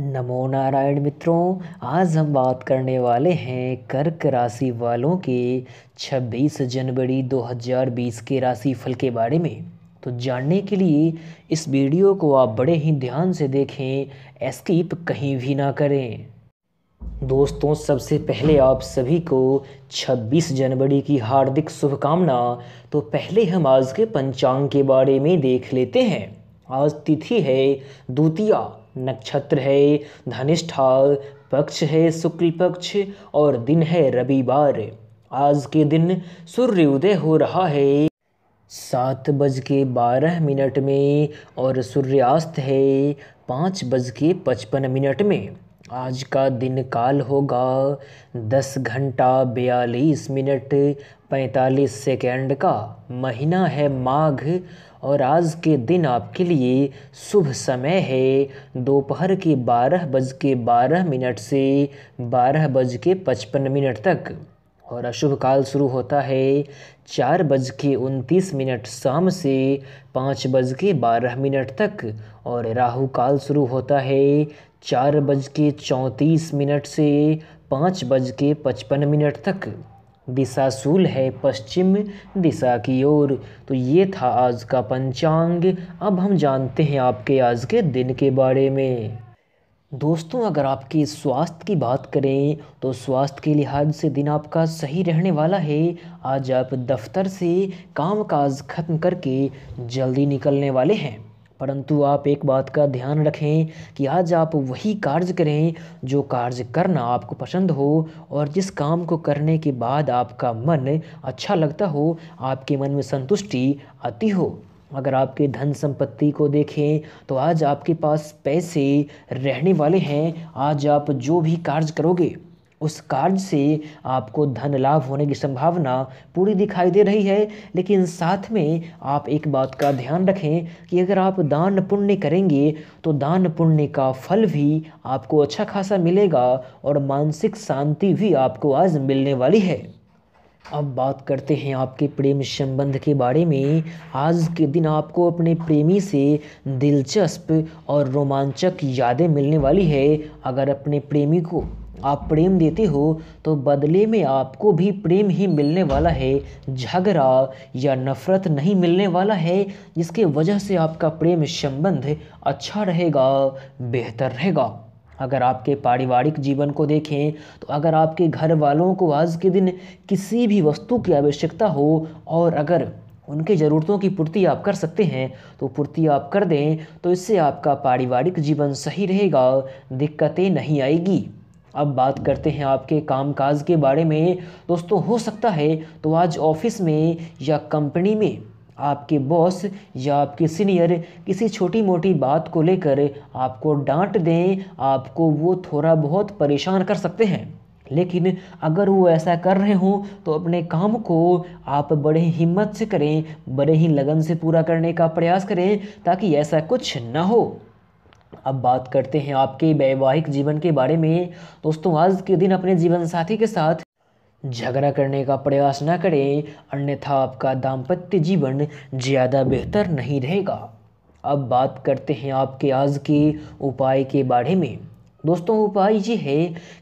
नमो नारायण मित्रों आज हम बात करने वाले हैं कर्क राशि वालों के 26 जनवरी 2020 के राशि फल के बारे में तो जानने के लिए इस वीडियो को आप बड़े ही ध्यान से देखें स्किप कहीं भी ना करें दोस्तों सबसे पहले आप सभी को 26 जनवरी की हार्दिक शुभकामना तो पहले हम आज के पंचांग के बारे में देख लेते हैं आज तिथि है द्वितीया नक्षत्र है धनिष्ठा पक्ष है शुक्ल पक्ष और दिन है रविवार आज के दिन सूर्य उदय हो रहा है सात बज के बारह मिनट में और सूर्यास्त है पाँच बज के पचपन मिनट में आज का दिन काल होगा दस घंटा बयालीस मिनट पैंतालीस सेकेंड का महीना है माघ और आज के दिन आपके लिए शुभ समय है दोपहर के बारह बज के बारह मिनट से बारह बज के पचपन मिनट तक और अशुभ काल शुरू होता है चार बज के उनतीस मिनट शाम से पाँच बज के बारह मिनट तक और राहु काल शुरू होता है चार बज के चौंतीस मिनट से पाँच बज के पचपन मिनट तक दिशा सूल है पश्चिम दिशा की ओर तो ये था आज का पंचांग अब हम जानते हैं आपके आज के दिन के बारे में दोस्तों अगर आपके स्वास्थ्य की बात करें तो स्वास्थ्य के लिहाज से दिन आपका सही रहने वाला है आज आप दफ्तर से काम काज खत्म करके जल्दी निकलने वाले हैं परंतु आप एक बात का ध्यान रखें कि आज आप वही कार्य करें जो कार्य करना आपको पसंद हो और जिस काम को करने के बाद आपका मन अच्छा लगता हो आपके मन में संतुष्टि आती हो अगर आपके धन संपत्ति को देखें तो आज आपके पास पैसे रहने वाले हैं आज आप जो भी कार्य करोगे उस कार्य से आपको धन लाभ होने की संभावना पूरी दिखाई दे रही है लेकिन साथ में आप एक बात का ध्यान रखें कि अगर आप दान पुण्य करेंगे तो दान पुण्य का फल भी आपको अच्छा खासा मिलेगा और मानसिक शांति भी आपको आज मिलने वाली है अब बात करते हैं आपके प्रेम संबंध के बारे में आज के दिन आपको अपने प्रेमी से दिलचस्प और रोमांचक यादें मिलने वाली है अगर अपने प्रेमी को आप प्रेम देते हो तो बदले में आपको भी प्रेम ही मिलने वाला है झगड़ा या नफ़रत नहीं मिलने वाला है जिसके वजह से आपका प्रेम संबंध अच्छा रहेगा बेहतर रहेगा अगर आपके पारिवारिक जीवन को देखें तो अगर आपके घर वालों को आज के दिन किसी भी वस्तु की आवश्यकता हो और अगर उनके ज़रूरतों की पूर्ति आप कर सकते हैं तो पूर्ति आप कर दें तो इससे आपका पारिवारिक जीवन सही रहेगा दिक्कतें नहीं आएगी अब बात करते हैं आपके कामकाज के बारे में दोस्तों हो सकता है तो आज ऑफिस में या कंपनी में आपके बॉस या आपके सीनियर किसी छोटी मोटी बात को लेकर आपको डांट दें आपको वो थोड़ा बहुत परेशान कर सकते हैं लेकिन अगर वो ऐसा कर रहे हों तो अपने काम को आप बड़े हिम्मत से करें बड़े ही लगन से पूरा करने का प्रयास करें ताकि ऐसा कुछ ना हो अब बात करते हैं आपके वैवाहिक जीवन के बारे में दोस्तों आज के दिन अपने जीवन साथी के साथ झगड़ा करने का प्रयास न करें अन्यथा आपका दाम्पत्य जीवन ज़्यादा बेहतर नहीं रहेगा अब बात करते हैं आपके आज के उपाय के बारे में दोस्तों उपाय ये है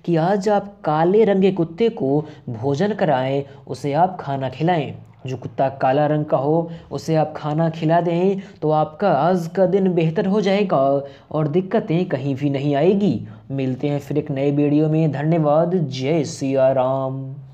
कि आज आप काले रंग के कुत्ते को भोजन कराएं उसे आप खाना खिलाएं जो कुत्ता काला रंग का हो उसे आप खाना खिला दें तो आपका आज का दिन बेहतर हो जाएगा और दिक्कतें कहीं भी नहीं आएगी मिलते हैं फिर एक नए वीडियो में धन्यवाद जय सिया राम